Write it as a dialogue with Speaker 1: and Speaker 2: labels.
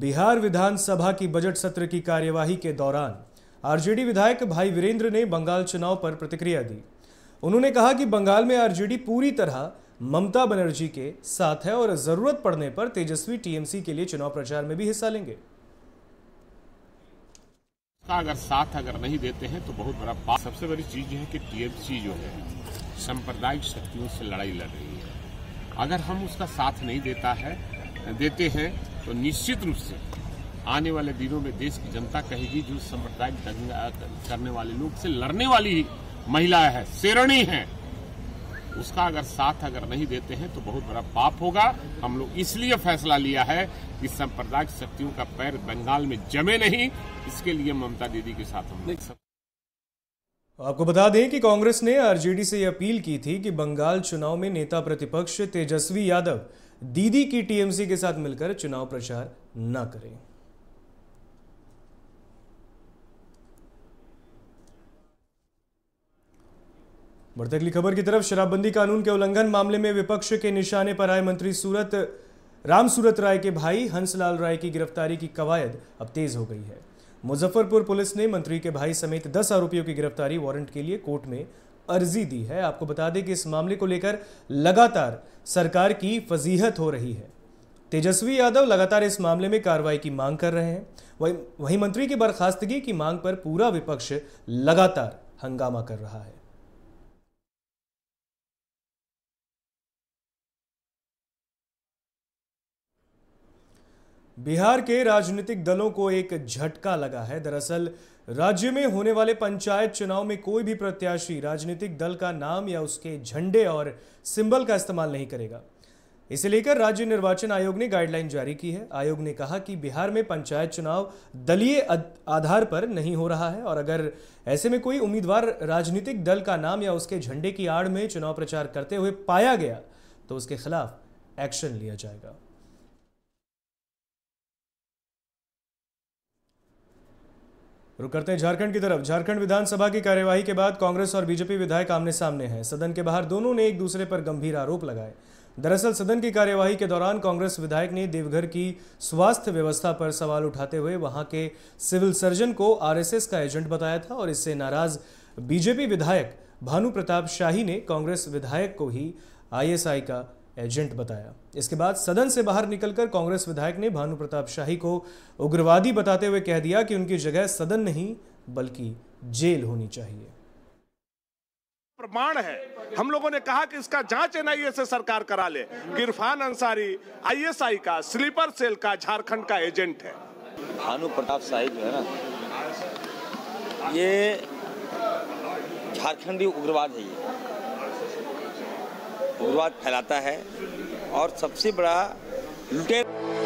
Speaker 1: बिहार विधानसभा की बजट सत्र की कार्यवाही के दौरान आरजेडी विधायक भाई वीरेंद्र ने बंगाल चुनाव पर प्रतिक्रिया दी उन्होंने कहा कि बंगाल में आरजेडी पूरी तरह ममता बनर्जी के साथ है और जरूरत पड़ने पर तेजस्वी टीएमसी के लिए चुनाव प्रचार में भी हिस्सा लेंगे
Speaker 2: अगर साथ अगर नहीं देते हैं तो बहुत बड़ा बात सबसे बड़ी चीज है कि टीएमसी जो है सांप्रदायिक शक्तियों से लड़ाई लड़ रही है अगर हम उसका साथ नहीं देता है देते हैं तो निश्चित रूप से आने वाले दिनों में देश की जनता कहेगी जो सांप्रदायिक दंगा करने वाले लोग से लड़ने वाली महिला है शेरणी है उसका अगर साथ अगर नहीं देते हैं तो बहुत बड़ा पाप होगा हम लोग इसलिए फैसला लिया है कि सांप्रदायिक शक्तियों का पैर बंगाल में जमे नहीं इसके लिए ममता दीदी के साथ हम सकते
Speaker 1: तो आपको बता दें कि कांग्रेस ने आरजेडी से अपील की थी कि बंगाल चुनाव में नेता प्रतिपक्ष तेजस्वी यादव दीदी की टीएमसी के साथ मिलकर चुनाव प्रचार न करें बढ़ते अगली खबर की तरफ शराबबंदी कानून के उल्लंघन मामले में विपक्ष के निशाने पर आए मंत्री सूरत राम सूरत राय के भाई हंसलाल राय की गिरफ्तारी की कवायद अब तेज हो गई है मुजफ्फरपुर पुलिस ने मंत्री के भाई समेत 10 आरोपियों की गिरफ्तारी वारंट के लिए कोर्ट में अर्जी दी है आपको बता दें कि इस मामले को लेकर लगातार सरकार की फजीहत हो रही है तेजस्वी यादव लगातार इस मामले में कार्रवाई की मांग कर रहे हैं वही मंत्री की बर्खास्तगी की मांग पर पूरा विपक्ष लगातार हंगामा कर रहा है बिहार के राजनीतिक दलों को एक झटका लगा है दरअसल राज्य में होने वाले पंचायत चुनाव में कोई भी प्रत्याशी राजनीतिक दल का नाम या उसके झंडे और सिंबल का इस्तेमाल नहीं करेगा इसे लेकर राज्य निर्वाचन आयोग ने गाइडलाइन जारी की है आयोग ने कहा कि बिहार में पंचायत चुनाव दलीय आधार पर नहीं हो रहा है और अगर ऐसे में कोई उम्मीदवार राजनीतिक दल का नाम या उसके झंडे की आड़ में चुनाव प्रचार करते हुए पाया गया तो उसके खिलाफ एक्शन लिया जाएगा रुक करते हैं झारखंड की तरफ झारखंड विधानसभा की कार्यवाही के बाद कांग्रेस और बीजेपी विधायक आमने सामने हैं सदन के बाहर दोनों ने एक दूसरे पर गंभीर आरोप लगाए दरअसल सदन की कार्यवाही के दौरान कांग्रेस विधायक ने देवघर की स्वास्थ्य व्यवस्था पर सवाल उठाते हुए वहां के सिविल सर्जन को आरएसएस का एजेंट बताया था और इससे नाराज बीजेपी विधायक भानु प्रताप शाही ने कांग्रेस विधायक को ही आईएसआई का एजेंट बताया इसके बाद सदन से बाहर निकलकर कांग्रेस विधायक ने भानु प्रताप शाही को उग्रवादी बताते हुए कह दिया कि उनकी जगह सदन नहीं बल्कि जेल होनी चाहिए
Speaker 2: प्रमाण है हम लोगों ने कहा कि इसका जांच एनआईए से सरकार करा ले इरफान अंसारी आईएसआई का स्लीपर सेल का झारखंड का एजेंट है भानु प्रताप शाही जो है ना ये
Speaker 1: झारखंडी उग्रवाद है ये उग्रवाद फैलाता है और सबसे बड़ा लुटेरा